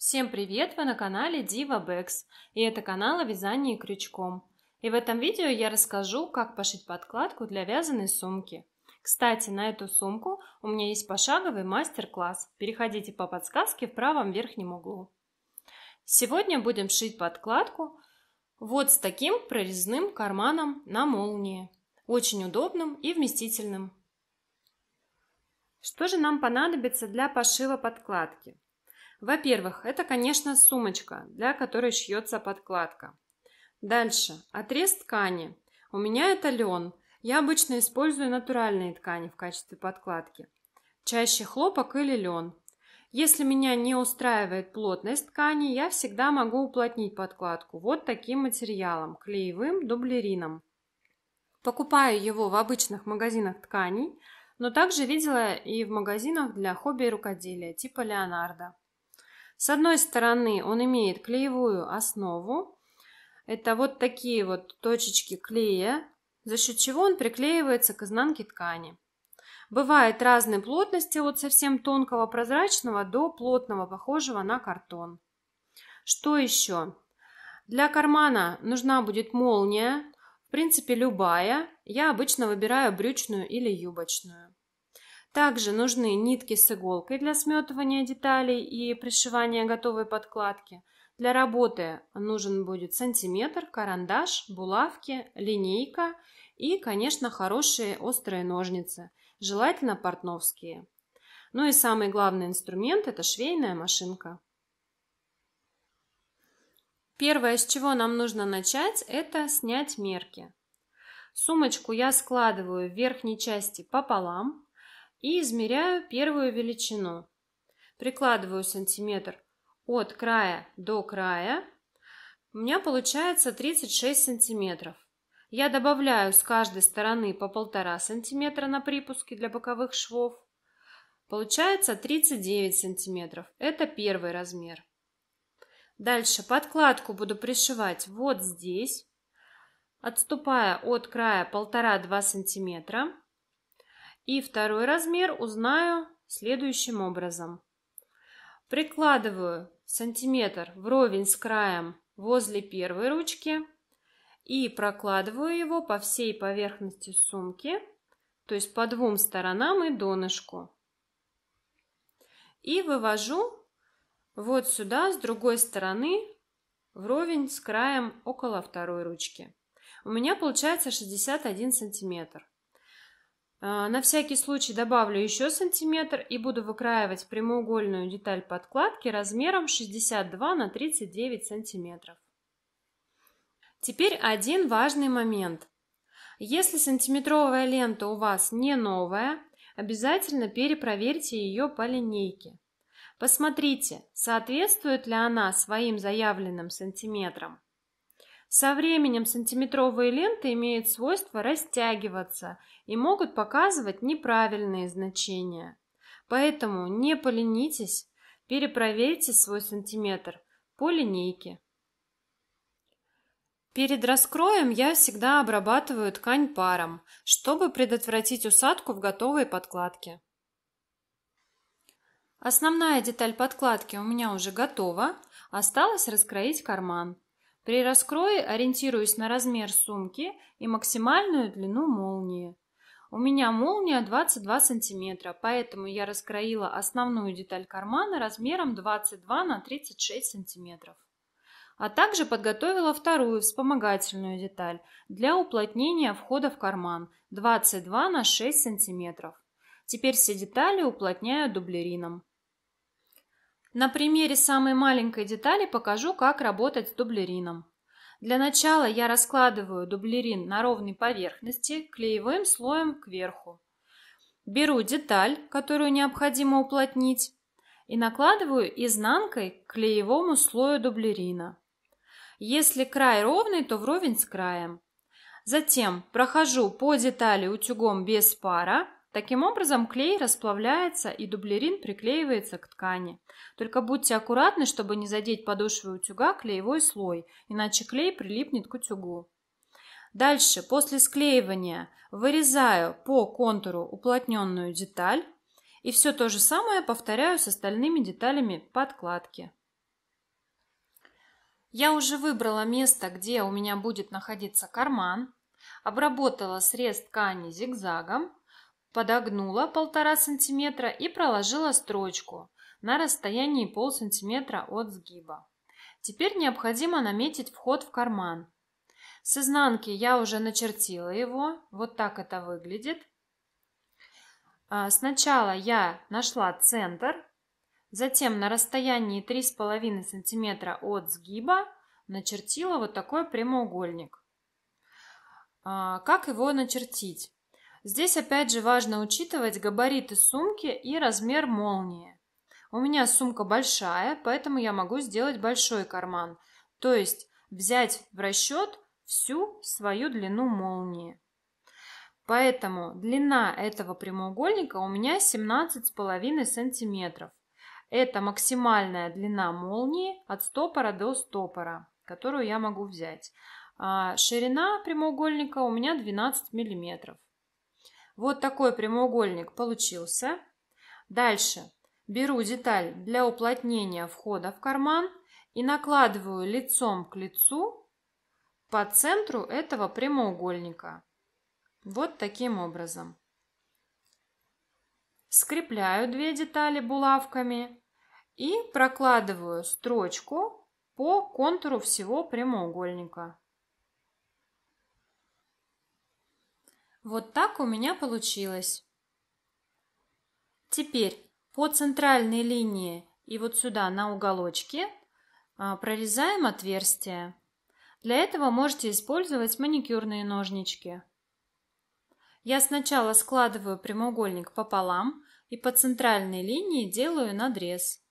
Всем привет! Вы на канале Дива Бэкс, и это канал о вязании крючком. И в этом видео я расскажу, как пошить подкладку для вязаной сумки. Кстати, на эту сумку у меня есть пошаговый мастер-класс. Переходите по подсказке в правом верхнем углу. Сегодня будем шить подкладку вот с таким прорезным карманом на молнии. Очень удобным и вместительным. Что же нам понадобится для пошива подкладки? Во-первых, это, конечно, сумочка, для которой шьется подкладка. Дальше. Отрез ткани. У меня это лен. Я обычно использую натуральные ткани в качестве подкладки. Чаще хлопок или лен. Если меня не устраивает плотность ткани, я всегда могу уплотнить подкладку вот таким материалом, клеевым дублерином. Покупаю его в обычных магазинах тканей, но также видела и в магазинах для хобби рукоделия, типа Леонардо. С одной стороны, он имеет клеевую основу. Это вот такие вот точечки клея, за счет чего он приклеивается к изнанке ткани. Бывает разной плотности, от совсем тонкого прозрачного до плотного, похожего на картон. Что еще? Для кармана нужна будет молния, в принципе любая. Я обычно выбираю брючную или юбочную. Также нужны нитки с иголкой для сметывания деталей и пришивания готовой подкладки. Для работы нужен будет сантиметр, карандаш, булавки, линейка и, конечно, хорошие острые ножницы, желательно портновские. Ну и самый главный инструмент – это швейная машинка. Первое, с чего нам нужно начать, это снять мерки. Сумочку я складываю в верхней части пополам, и измеряю первую величину. Прикладываю сантиметр от края до края. У меня получается 36 сантиметров. Я добавляю с каждой стороны по полтора сантиметра на припуске для боковых швов. Получается 39 сантиметров. Это первый размер. Дальше подкладку буду пришивать вот здесь, отступая от края 1,5-2 сантиметра. И второй размер узнаю следующим образом. Прикладываю сантиметр вровень с краем возле первой ручки и прокладываю его по всей поверхности сумки, то есть по двум сторонам и донышку. И вывожу вот сюда с другой стороны вровень с краем около второй ручки. У меня получается 61 сантиметр. А, на всякий случай добавлю еще сантиметр и буду выкраивать прямоугольную деталь подкладки размером 62 на 39 сантиметров. Теперь один важный момент. Если сантиметровая лента у вас не новая, обязательно перепроверьте ее по линейке. Посмотрите, соответствует ли она своим заявленным сантиметрам. Со временем сантиметровые ленты имеют свойство растягиваться и могут показывать неправильные значения. Поэтому не поленитесь, перепроверьте свой сантиметр по линейке. Перед раскроем я всегда обрабатываю ткань паром, чтобы предотвратить усадку в готовой подкладке. Основная деталь подкладки у меня уже готова, осталось раскроить карман. При раскрое ориентируюсь на размер сумки и максимальную длину молнии. У меня молния 22 см, поэтому я раскроила основную деталь кармана размером 22 на 36 см. А также подготовила вторую вспомогательную деталь для уплотнения входа в карман 22 на 6 см. Теперь все детали уплотняю дублерином. На примере самой маленькой детали покажу, как работать с дублерином. Для начала я раскладываю дублерин на ровной поверхности клеевым слоем кверху. Беру деталь, которую необходимо уплотнить, и накладываю изнанкой к клеевому слою дублерина. Если край ровный, то вровень с краем. Затем прохожу по детали утюгом без пара Таким образом, клей расплавляется и дублерин приклеивается к ткани. Только будьте аккуратны, чтобы не задеть подошвой утюга клеевой слой, иначе клей прилипнет к утюгу. Дальше, после склеивания, вырезаю по контуру уплотненную деталь и все то же самое повторяю с остальными деталями подкладки. Я уже выбрала место, где у меня будет находиться карман, обработала срез ткани зигзагом Подогнула полтора сантиметра и проложила строчку на расстоянии полсантиметра от сгиба. Теперь необходимо наметить вход в карман. С изнанки я уже начертила его. Вот так это выглядит. А, сначала я нашла центр, затем на расстоянии 3,5 сантиметра от сгиба начертила вот такой прямоугольник. А, как его начертить? Здесь опять же важно учитывать габариты сумки и размер молнии. У меня сумка большая, поэтому я могу сделать большой карман, то есть взять в расчет всю свою длину молнии. Поэтому длина этого прямоугольника у меня 17,5 сантиметров. Это максимальная длина молнии от стопора до стопора, которую я могу взять. А ширина прямоугольника у меня 12 миллиметров. Вот такой прямоугольник получился. Дальше беру деталь для уплотнения входа в карман и накладываю лицом к лицу по центру этого прямоугольника. Вот таким образом. Скрепляю две детали булавками и прокладываю строчку по контуру всего прямоугольника. Вот так у меня получилось. Теперь по центральной линии и вот сюда на уголочке а, прорезаем отверстие. Для этого можете использовать маникюрные ножнички. Я сначала складываю прямоугольник пополам и по центральной линии делаю надрез.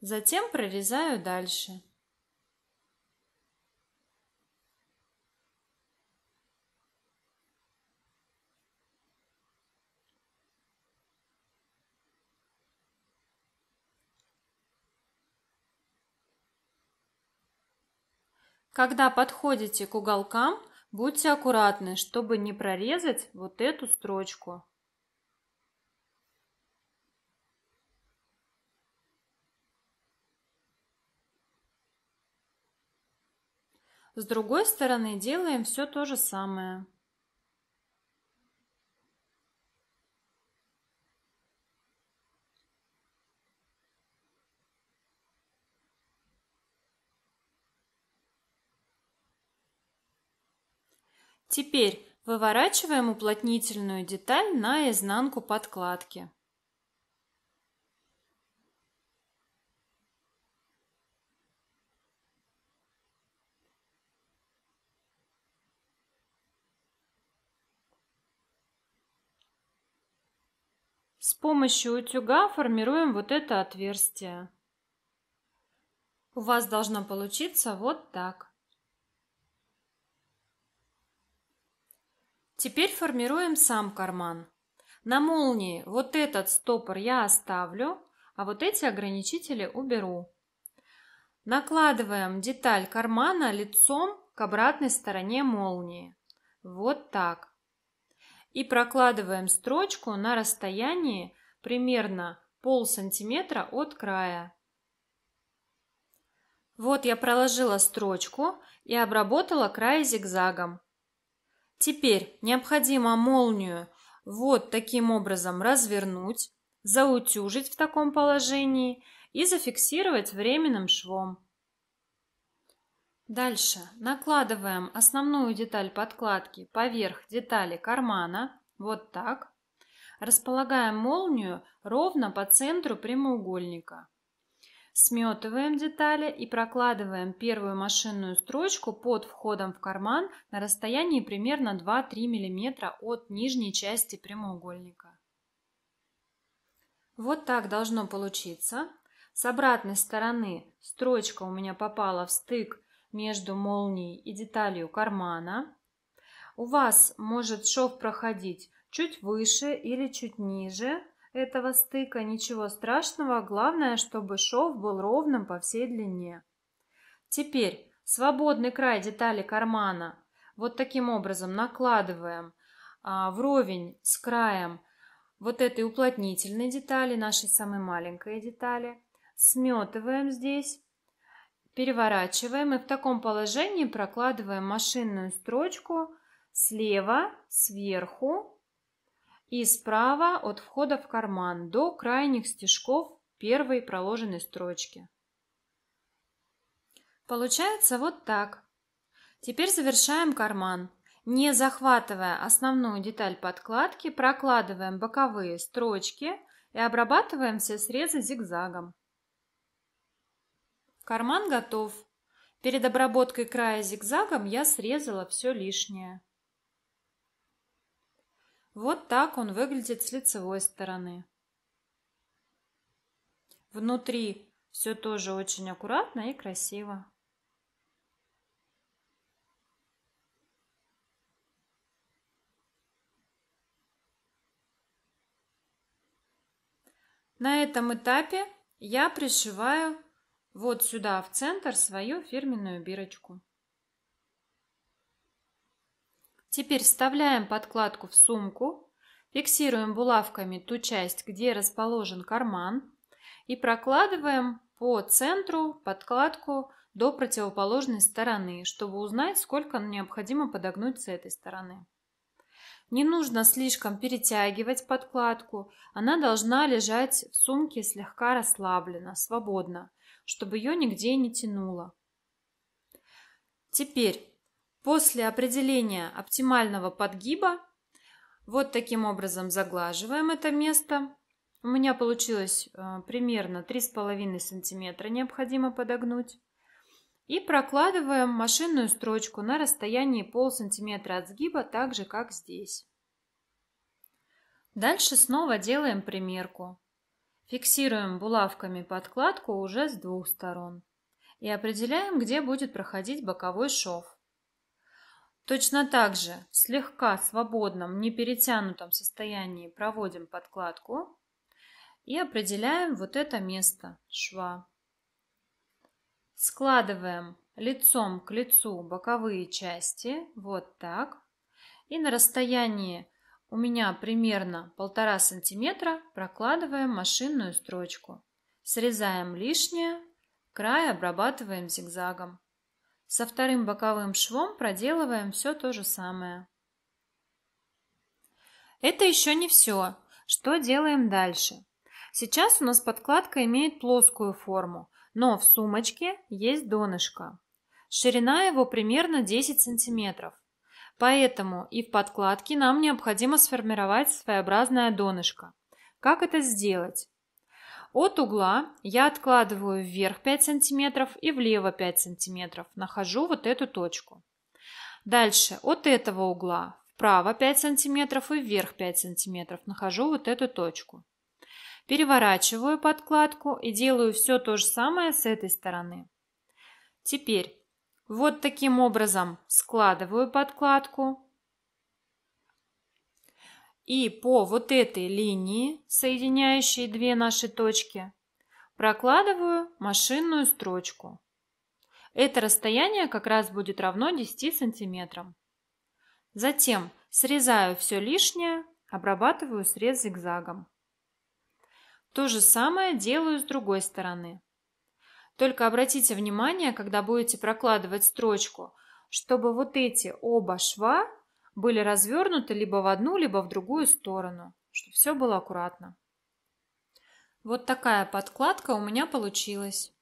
Затем прорезаю дальше. Когда подходите к уголкам, будьте аккуратны, чтобы не прорезать вот эту строчку. С другой стороны делаем все то же самое. Теперь выворачиваем уплотнительную деталь на изнанку подкладки. С помощью утюга формируем вот это отверстие. У вас должно получиться вот так. Теперь формируем сам карман. На молнии вот этот стопор я оставлю, а вот эти ограничители уберу. Накладываем деталь кармана лицом к обратной стороне молнии. Вот так. И прокладываем строчку на расстоянии примерно пол сантиметра от края. Вот я проложила строчку и обработала край зигзагом. Теперь необходимо молнию вот таким образом развернуть, заутюжить в таком положении и зафиксировать временным швом. Дальше накладываем основную деталь подкладки поверх детали кармана, вот так. Располагаем молнию ровно по центру прямоугольника. Сметываем детали и прокладываем первую машинную строчку под входом в карман на расстоянии примерно 2-3 мм от нижней части прямоугольника. Вот так должно получиться. С обратной стороны строчка у меня попала в стык между молнией и деталью кармана. У вас может шов проходить чуть выше или чуть ниже, этого стыка, ничего страшного, главное, чтобы шов был ровным по всей длине. Теперь свободный край детали кармана вот таким образом накладываем а, вровень с краем вот этой уплотнительной детали, нашей самой маленькой детали, сметываем здесь, переворачиваем и в таком положении прокладываем машинную строчку слева, сверху и справа от входа в карман до крайних стежков первой проложенной строчки. Получается вот так. Теперь завершаем карман. Не захватывая основную деталь подкладки, прокладываем боковые строчки и обрабатываем все срезы зигзагом. Карман готов. Перед обработкой края зигзагом я срезала все лишнее. Вот так он выглядит с лицевой стороны. Внутри все тоже очень аккуратно и красиво. На этом этапе я пришиваю вот сюда в центр свою фирменную бирочку. Теперь вставляем подкладку в сумку, фиксируем булавками ту часть, где расположен карман и прокладываем по центру подкладку до противоположной стороны, чтобы узнать, сколько необходимо подогнуть с этой стороны. Не нужно слишком перетягивать подкладку, она должна лежать в сумке слегка расслабленно, свободно, чтобы ее нигде не тянуло. Теперь После определения оптимального подгиба вот таким образом заглаживаем это место. У меня получилось э, примерно 3,5 сантиметра необходимо подогнуть. И прокладываем машинную строчку на расстоянии пол сантиметра от сгиба, так же как здесь. Дальше снова делаем примерку. Фиксируем булавками подкладку уже с двух сторон. И определяем, где будет проходить боковой шов. Точно так же в слегка свободном, не перетянутом состоянии проводим подкладку и определяем вот это место шва. Складываем лицом к лицу боковые части, вот так. И на расстоянии у меня примерно полтора сантиметра прокладываем машинную строчку. Срезаем лишнее, край обрабатываем зигзагом. Со вторым боковым швом проделываем все то же самое. Это еще не все. Что делаем дальше? Сейчас у нас подкладка имеет плоскую форму, но в сумочке есть донышко. Ширина его примерно 10 сантиметров. Поэтому и в подкладке нам необходимо сформировать своеобразное донышко. Как это сделать? От угла я откладываю вверх 5 см и влево 5 см. Нахожу вот эту точку. Дальше от этого угла вправо 5 см и вверх 5 см. Нахожу вот эту точку. Переворачиваю подкладку и делаю все то же самое с этой стороны. Теперь вот таким образом складываю подкладку, и по вот этой линии, соединяющей две наши точки, прокладываю машинную строчку. Это расстояние как раз будет равно 10 сантиметрам. Затем срезаю все лишнее, обрабатываю срез зигзагом. То же самое делаю с другой стороны. Только обратите внимание, когда будете прокладывать строчку, чтобы вот эти оба шва были развернуты либо в одну, либо в другую сторону, чтобы все было аккуратно. Вот такая подкладка у меня получилась.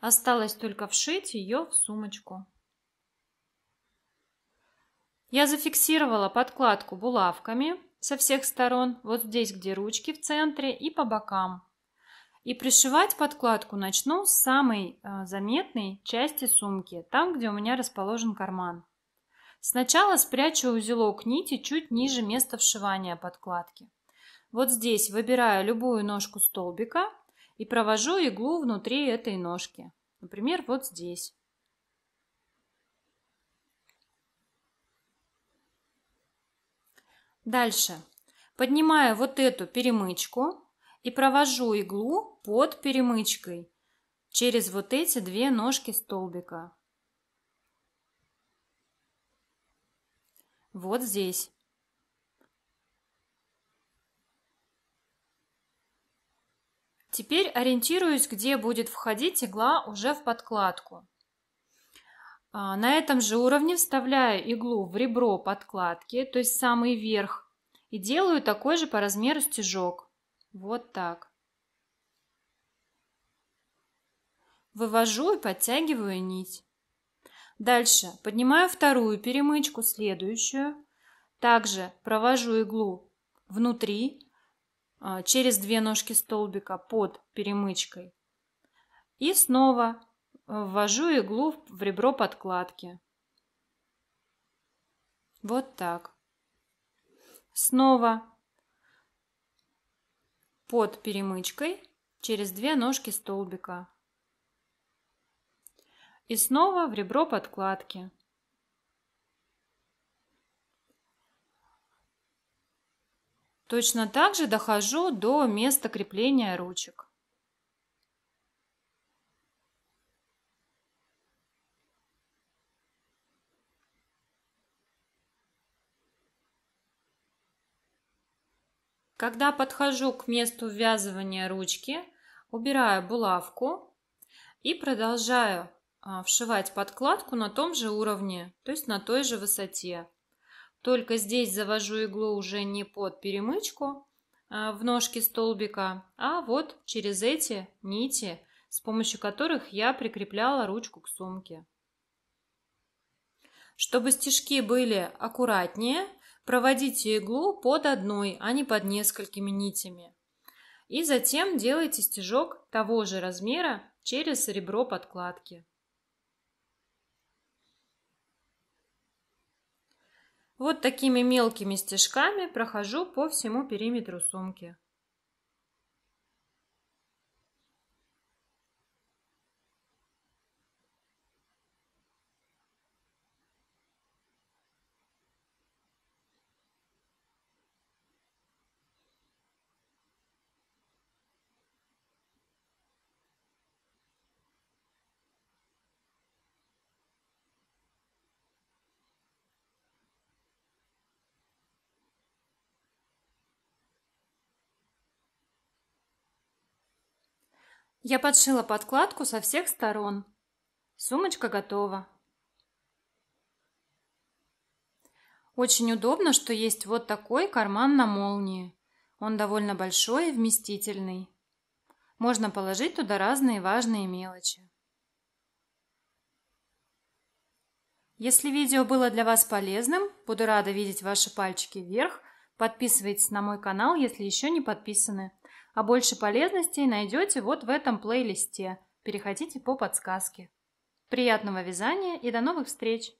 Осталось только вшить ее в сумочку. Я зафиксировала подкладку булавками со всех сторон, вот здесь, где ручки в центре и по бокам. И пришивать подкладку начну с самой э, заметной части сумки, там, где у меня расположен карман. Сначала спрячу узелок нити чуть ниже места вшивания подкладки. Вот здесь выбираю любую ножку столбика и провожу иглу внутри этой ножки. Например, вот здесь. Дальше поднимаю вот эту перемычку и провожу иглу под перемычкой через вот эти две ножки столбика. Вот здесь. Теперь ориентируюсь, где будет входить игла уже в подкладку. А, на этом же уровне вставляю иглу в ребро подкладки, то есть самый верх, и делаю такой же по размеру стежок. Вот так. Вывожу и подтягиваю нить. Дальше поднимаю вторую перемычку, следующую. Также провожу иглу внутри, а, через две ножки столбика под перемычкой. И снова а, ввожу иглу в ребро подкладки. Вот так. Снова под перемычкой через две ножки столбика. И снова в ребро подкладки. Точно так же дохожу до места крепления ручек. Когда подхожу к месту ввязывания ручки, убираю булавку и продолжаю а, вшивать подкладку на том же уровне, то есть на той же высоте. Только здесь завожу иглу уже не под перемычку а, в ножке столбика, а вот через эти нити, с помощью которых я прикрепляла ручку к сумке. Чтобы стежки были аккуратнее, Проводите иглу под одной, а не под несколькими нитями. И затем делайте стежок того же размера через ребро подкладки. Вот такими мелкими стежками прохожу по всему периметру сумки. Я подшила подкладку со всех сторон. Сумочка готова. Очень удобно, что есть вот такой карман на молнии. Он довольно большой и вместительный. Можно положить туда разные важные мелочи. Если видео было для вас полезным, буду рада видеть ваши пальчики вверх. Подписывайтесь на мой канал, если еще не подписаны а больше полезностей найдете вот в этом плейлисте. Переходите по подсказке. Приятного вязания и до новых встреч!